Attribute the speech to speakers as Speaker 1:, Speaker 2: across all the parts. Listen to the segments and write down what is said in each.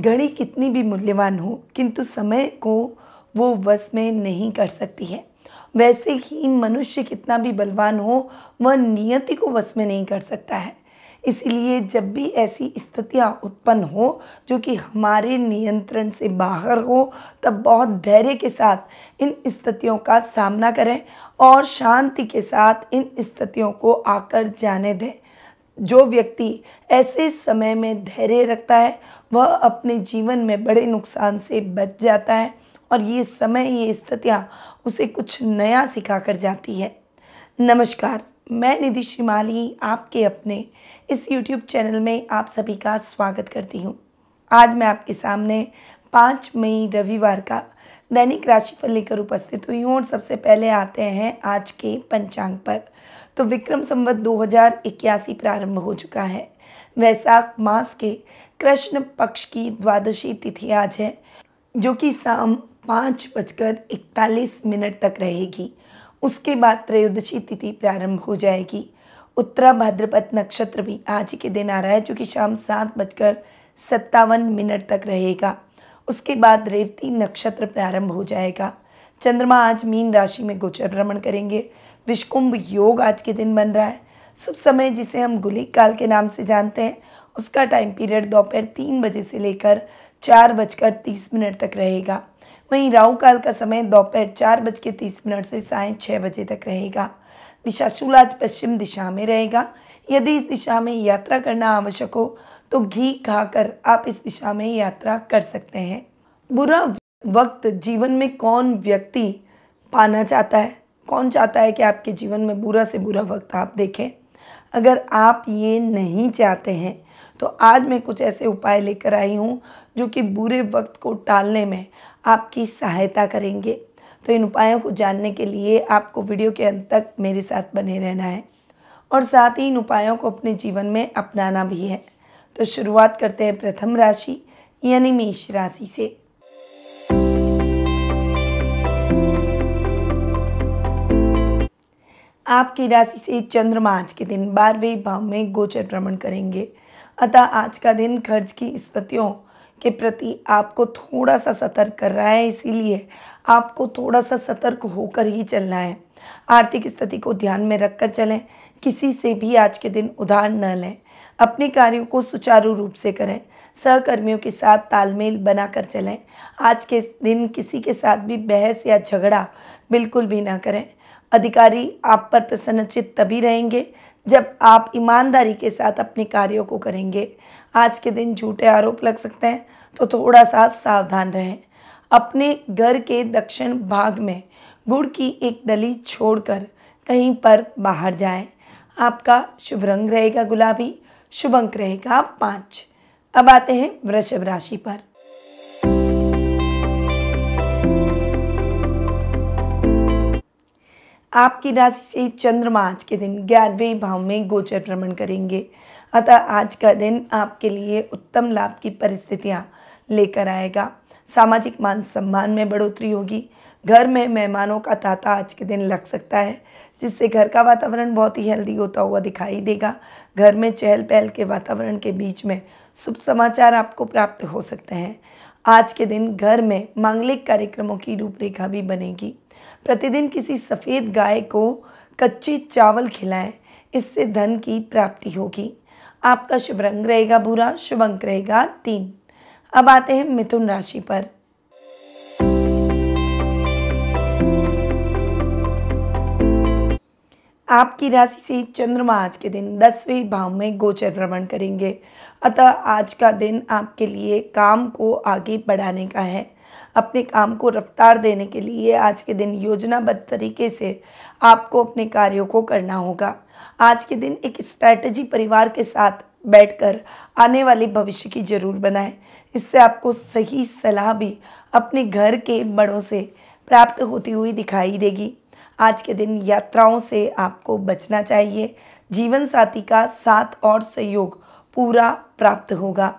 Speaker 1: घड़ी कितनी भी मूल्यवान हो किंतु समय को वो वश में नहीं कर सकती है वैसे ही मनुष्य कितना भी बलवान हो वह नियति को वश में नहीं कर सकता है इसलिए जब भी ऐसी स्थितियाँ उत्पन्न हो जो कि हमारे नियंत्रण से बाहर हो तब बहुत धैर्य के साथ इन स्थितियों का सामना करें और शांति के साथ इन स्थितियों को आकर जाने दें जो व्यक्ति ऐसे समय में धैर्य रखता है वह अपने जीवन में बड़े नुकसान से बच जाता है और ये समय ये स्थितियाँ उसे कुछ नया सिखा कर जाती है नमस्कार मैं निधि श्रीमाली आपके अपने इस YouTube चैनल में आप सभी का स्वागत करती हूँ आज मैं आपके सामने पाँच मई रविवार का दैनिक राशिफल लेकर उपस्थित हुई हूँ और सबसे पहले आते हैं आज के पंचांग पर तो विक्रम संवत दो प्रारंभ हो चुका है वैशाख मास के कृष्ण पक्ष की द्वादशी तिथि आज है जो कि शाम पाँच बजकर इकतालीस मिनट तक रहेगी उसके बाद त्रयोदशी तिथि प्रारंभ हो जाएगी उत्तरा भाद्रपद नक्षत्र भी आज के दिन आ रहा है जो कि शाम सात बजकर सत्तावन मिनट तक रहेगा उसके बाद रेवती नक्षत्र प्रारंभ हो जाएगा चंद्रमा आज मीन राशि में गोचर भ्रमण करेंगे विष्कुंभ योग आज के दिन बन रहा है शुभ समय जिसे हम गुलिक काल के नाम से जानते हैं उसका टाइम पीरियड दोपहर तीन बजे से लेकर चार बजकर तीस मिनट तक रहेगा वहीं राहु काल का समय दोपहर चार बज के तीस मिनट से साय छः बजे तक रहेगा दिशा शूल आज पश्चिम दिशा में रहेगा यदि इस दिशा में यात्रा करना आवश्यक हो तो घी खाकर आप इस दिशा में यात्रा कर सकते हैं बुरा वक्त जीवन में कौन व्यक्ति पाना चाहता है कौन चाहता है कि आपके जीवन में बुरा से बुरा वक्त आप देखें अगर आप ये नहीं चाहते हैं तो आज मैं कुछ ऐसे उपाय लेकर आई हूँ जो कि बुरे वक्त को टालने में आपकी सहायता करेंगे तो इन उपायों को जानने के लिए आपको वीडियो के अंत तक मेरे साथ बने रहना है और साथ ही इन उपायों को अपने जीवन में अपनाना भी है तो शुरुआत करते हैं प्रथम राशि यानी मेष राशि से आपकी राशि से चंद्रमा आज के दिन बारहवें भाव में गोचर भ्रमण करेंगे अतः आज का दिन खर्च की स्थितियों के प्रति आपको थोड़ा सा सतर्क कर रहा है इसीलिए आपको थोड़ा सा सतर्क होकर ही चलना है आर्थिक स्थिति को ध्यान में रखकर चलें किसी से भी आज के दिन उधार न लें अपने कार्यों को सुचारू रूप से करें सहकर्मियों के साथ तालमेल बनाकर चलें आज के दिन किसी के साथ भी बहस या झगड़ा बिल्कुल भी ना करें अधिकारी आप पर प्रसन्नचित तभी रहेंगे जब आप ईमानदारी के साथ अपने कार्यों को करेंगे आज के दिन झूठे आरोप लग सकते हैं तो थोड़ा सा सावधान रहें अपने घर के दक्षिण भाग में गुड़ की एक डली छोड़कर कहीं पर बाहर जाएं। आपका शुभ रंग रहेगा गुलाबी शुभ अंक रहेगा पाँच अब आते हैं वृषभ राशि पर आपकी राशि से चंद्रमा आज के दिन ग्यारहवें भाव में गोचर भ्रमण करेंगे अतः आज का दिन आपके लिए उत्तम लाभ की परिस्थितियाँ लेकर आएगा सामाजिक मान सम्मान में बढ़ोतरी होगी घर में मेहमानों का तांता आज के दिन लग सकता है जिससे घर का वातावरण बहुत ही हेल्दी होता हुआ दिखाई देगा घर में चहल पहल के वातावरण के बीच में शुभ समाचार आपको प्राप्त हो सकते हैं आज के दिन घर में मांगलिक कार्यक्रमों की रूपरेखा भी बनेगी प्रतिदिन किसी सफ़ेद गाय को कच्चे चावल खिलाएं इससे धन की प्राप्ति होगी आपका शुभ रंग रहेगा बुरा शुभ अंक रहेगा तीन अब आते हैं मिथुन राशि पर आपकी राशि से चंद्रमा आज के दिन दसवें भाव में गोचर भ्रमण करेंगे अतः आज का दिन आपके लिए काम को आगे बढ़ाने का है अपने काम को रफ्तार देने के लिए आज के दिन योजनाबद्ध तरीके से आपको अपने कार्यों को करना होगा आज के दिन एक स्ट्रैटेजी परिवार के साथ बैठकर आने वाले भविष्य की जरूर बनाएं इससे आपको सही सलाह भी अपने घर के बड़ों से प्राप्त होती हुई दिखाई देगी आज के दिन यात्राओं से आपको बचना चाहिए जीवन साथी का साथ और सहयोग पूरा प्राप्त होगा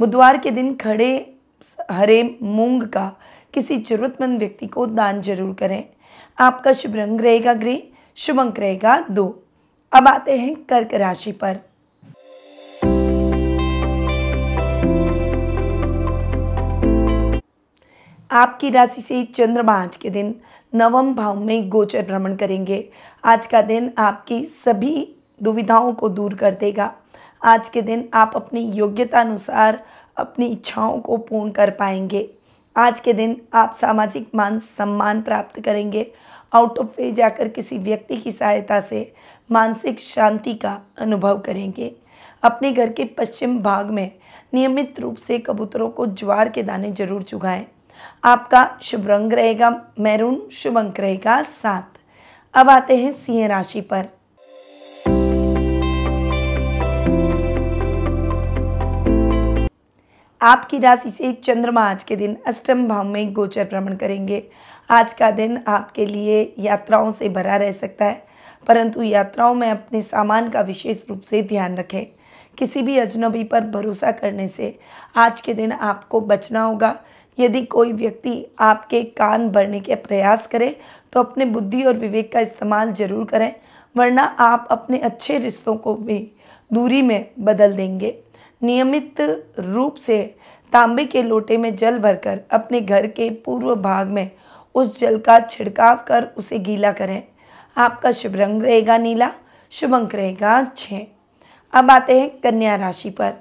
Speaker 1: बुधवार के दिन खड़े हरे मूंग का किसी जरूरतमंद व्यक्ति को दान जरूर करें आपका शुभ रंग रहेगा ग्रे शुभ अंक रहेगा दो अब आते हैं कर्क राशि पर आपकी राशि से चंद्रमा आज के दिन नवम भाव में गोचर भ्रमण करेंगे आज का दिन आपकी सभी दुविधाओं को दूर कर देगा आज के दिन आप अपनी योग्यता अनुसार अपनी इच्छाओं को पूर्ण कर पाएंगे आज के दिन आप सामाजिक मान सम्मान प्राप्त करेंगे आउट ऑफ वे जाकर किसी व्यक्ति की सहायता से मानसिक शांति का अनुभव करेंगे अपने घर के पश्चिम भाग में नियमित रूप से कबूतरों को ज्वार के दाने जरूर चुगाएं आपका शुभ रंग रहेगा मैरून शुभ अंक रहेगा सात अब आते हैं सिंह राशि पर आपकी राशि से चंद्रमा आज के दिन अष्टम भाव में गोचर भ्रमण करेंगे आज का दिन आपके लिए यात्राओं से भरा रह सकता है परंतु यात्राओं में अपने सामान का विशेष रूप से ध्यान रखें किसी भी अजनबी पर भरोसा करने से आज के दिन आपको बचना होगा यदि कोई व्यक्ति आपके कान भरने के प्रयास करे तो अपने बुद्धि और विवेक का इस्तेमाल जरूर करें वरना आप अपने अच्छे रिश्तों को भी दूरी में बदल देंगे नियमित रूप से तांबे के लोटे में जल भरकर अपने घर के पूर्व भाग में उस जल का छिड़काव कर उसे गीला करें आपका शुभ रंग रहेगा नीला शुभ अंक रहेगा छ अब आते हैं कन्या राशि पर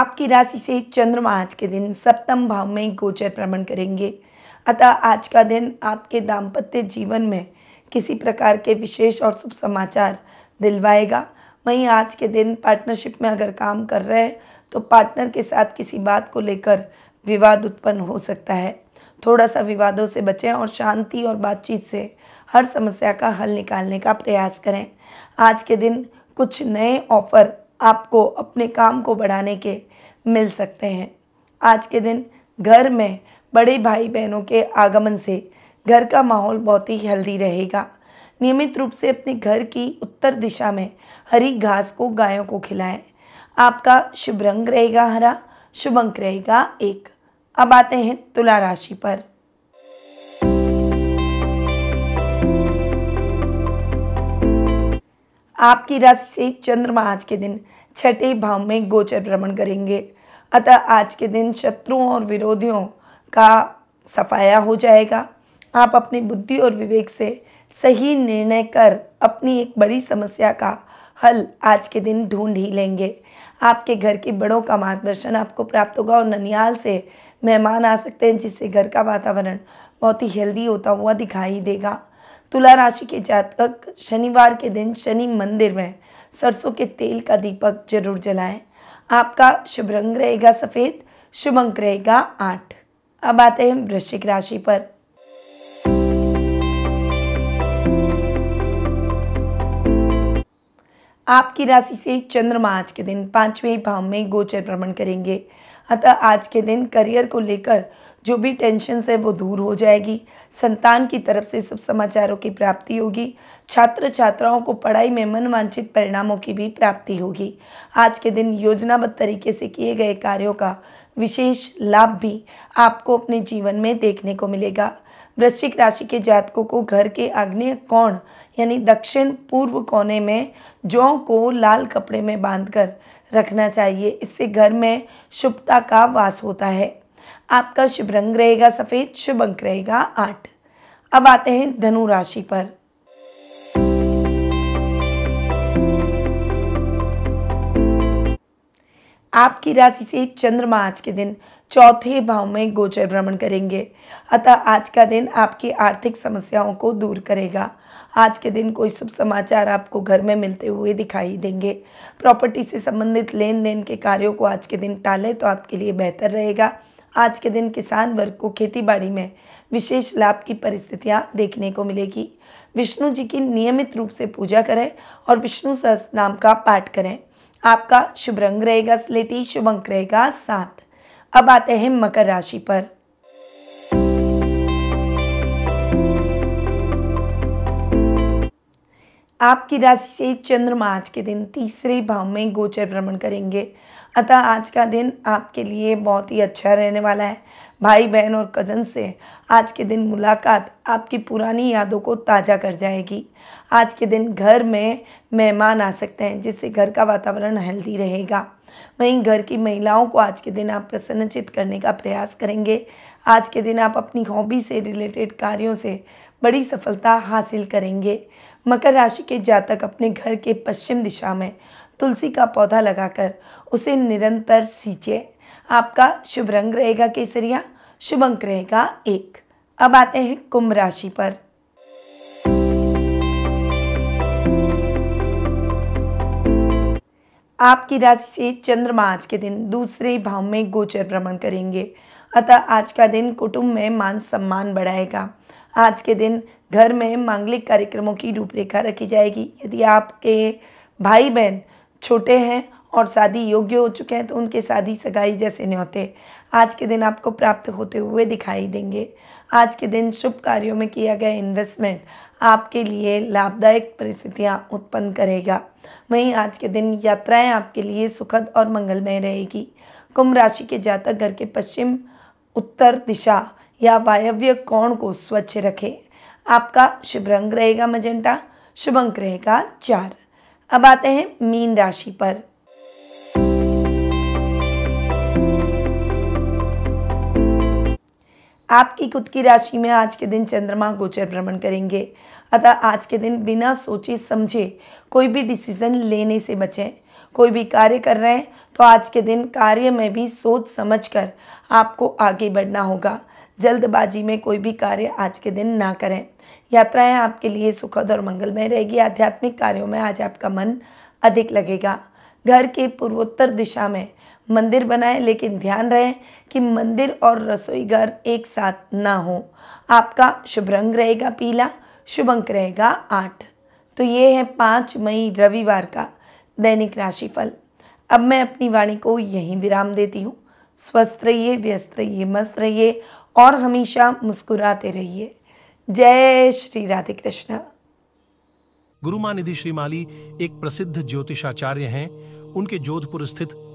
Speaker 1: आपकी राशि से चंद्रमा आज के दिन सप्तम भाव में गोचर भ्रमण करेंगे अतः आज का दिन आपके दाम्पत्य जीवन में किसी प्रकार के विशेष और शुभ समाचार दिलवाएगा वहीं आज के दिन पार्टनरशिप में अगर काम कर रहे हैं तो पार्टनर के साथ किसी बात को लेकर विवाद उत्पन्न हो सकता है थोड़ा सा विवादों से बचें और शांति और बातचीत से हर समस्या का हल निकालने का प्रयास करें आज के दिन कुछ नए ऑफर आपको अपने काम को बढ़ाने के मिल सकते हैं आज के दिन घर में बड़े भाई बहनों के आगमन से घर का माहौल बहुत ही हेल्दी रहेगा नियमित रूप से अपने घर की उत्तर दिशा में हरी घास को गायों को खिलाएं आपका शुभ रंग रहेगा हरा शुभ अंक रहेगा एक अब आते हैं तुला राशि पर आपकी राशि से चंद्रमा आज के दिन छठे भाव में गोचर भ्रमण करेंगे अतः आज के दिन शत्रुओं और विरोधियों का सफाया हो जाएगा आप अपनी बुद्धि और विवेक से सही निर्णय कर अपनी एक बड़ी समस्या का हल आज के दिन ढूंढ ही लेंगे आपके घर के बड़ों का मार्गदर्शन आपको प्राप्त होगा और ननियाल से मेहमान आ सकते हैं जिससे घर का वातावरण बहुत ही हेल्दी होता हुआ दिखाई देगा तुला राशि के जातक शनिवार के दिन शनि मंदिर में सरसों के तेल का दीपक जरूर जलाएं आपका शुभ रंग रहेगा सफ़ेद शुभ अंक रहेगा आठ अब आते हैं वृश्चिक राशि पर आपकी राशि से चंद्रमा आज के दिन पांचवें भाव में गोचर भ्रमण करेंगे अतः आज के दिन करियर को लेकर जो भी टेंशन है वो दूर हो जाएगी संतान की तरफ से शुभ समाचारों की प्राप्ति होगी छात्र छात्राओं को पढ़ाई में मनवांछित परिणामों की भी प्राप्ति होगी आज के दिन योजनाबद्ध तरीके से किए गए कार्यों का विशेष लाभ भी आपको अपने जीवन में देखने को मिलेगा वृश्चिक राशि के जातकों को घर के आग्नेय कोण यानी दक्षिण पूर्व कोने में जौ को लाल कपड़े में बांधकर रखना चाहिए इससे घर में शुभता का वास होता है आपका शुभ रंग रहेगा सफ़ेद शुभ अंक रहेगा आठ अब आते हैं धनु राशि पर आपकी राशि से चंद्रमा आज के दिन चौथे भाव में गोचर भ्रमण करेंगे अतः आज का दिन आपकी आर्थिक समस्याओं को दूर करेगा आज के दिन कोई शुभ समाचार आपको घर में मिलते हुए दिखाई देंगे प्रॉपर्टी से संबंधित लेन देन के कार्यों को आज के दिन टालें तो आपके लिए बेहतर रहेगा आज के दिन किसान वर्ग को खेतीबाड़ी में विशेष लाभ की परिस्थितियाँ देखने को मिलेगी विष्णु जी की नियमित रूप से पूजा करें और विष्णु सहस नाम का पाठ करें आपका शुभ रंग रहेगा स्लेटी शुभ अंक रहेगा सात अब आते हैं मकर राशि पर आपकी राशि से चंद्रमा आज के दिन तीसरे भाव में गोचर भ्रमण करेंगे अतः आज का दिन आपके लिए बहुत ही अच्छा रहने वाला है भाई बहन और कज़न से आज के दिन मुलाकात आपकी पुरानी यादों को ताज़ा कर जाएगी आज के दिन घर में मेहमान आ सकते हैं जिससे घर का वातावरण हेल्दी रहेगा वहीं घर की महिलाओं को आज के दिन आप प्रसन्नचित करने का प्रयास करेंगे आज के दिन आप अपनी हॉबी से रिलेटेड कार्यों से बड़ी सफलता हासिल करेंगे मकर राशि के जातक अपने घर के पश्चिम दिशा में तुलसी का पौधा लगाकर उसे निरंतर सींचें आपका शुभ रंग रहेगा केसरिया शुभ अंक रहेगा एक अब आते हैं कुंभ राशि पर आपकी राशि से चंद्रमा आज के दिन दूसरे भाव में गोचर भ्रमण करेंगे अतः आज का दिन कुटुंब में मान सम्मान बढ़ाएगा आज के दिन घर में मांगलिक कार्यक्रमों की रूपरेखा रखी जाएगी यदि आपके भाई बहन छोटे हैं और शादी योग्य हो चुके हैं तो उनके शादी सगाई जैसे न्योते आज के दिन आपको प्राप्त होते हुए दिखाई देंगे आज के दिन शुभ कार्यों में किया गया इन्वेस्टमेंट आपके लिए लाभदायक परिस्थितियां उत्पन्न करेगा वहीं आज के दिन यात्राएं आपके लिए सुखद और मंगलमय रहेगी कुंभ राशि के जातक घर के पश्चिम उत्तर दिशा या वायव्य कोण को स्वच्छ रखें आपका शुभ रंग रहेगा मजेंटा शुभ अंक रहेगा चार अब आते हैं मीन राशि पर आपकी खुद की राशि में आज के दिन चंद्रमा गोचर भ्रमण करेंगे अतः आज के दिन बिना सोचे समझे कोई भी डिसीजन लेने से बचें कोई भी कार्य कर रहे हैं तो आज के दिन कार्य में भी सोच समझकर आपको आगे बढ़ना होगा जल्दबाजी में कोई भी कार्य आज के दिन ना करें यात्राएं आपके लिए सुखद और मंगलमय रहेगी आध्यात्मिक कार्यों में आज आपका मन अधिक लगेगा घर के पूर्वोत्तर दिशा में मंदिर बनाएं लेकिन ध्यान रहे कि मंदिर और रसोई घर एक साथ ना हो आपका शुभ रंग रहेगा पीला शुभ अंक रहेगा आठ तो ये है पाँच मई रविवार का दैनिक राशिफल अब मैं अपनी वाणी को यहीं विराम देती हूँ स्वस्थ रहिए व्यस्त रहिए मस्त रहिए और हमेशा मुस्कुराते रहिए जय श्री राधे कृष्ण गुरुमा निधि श्रीमाली एक प्रसिद्ध ज्योतिषाचार्य हैं उनके जोधपुर स्थित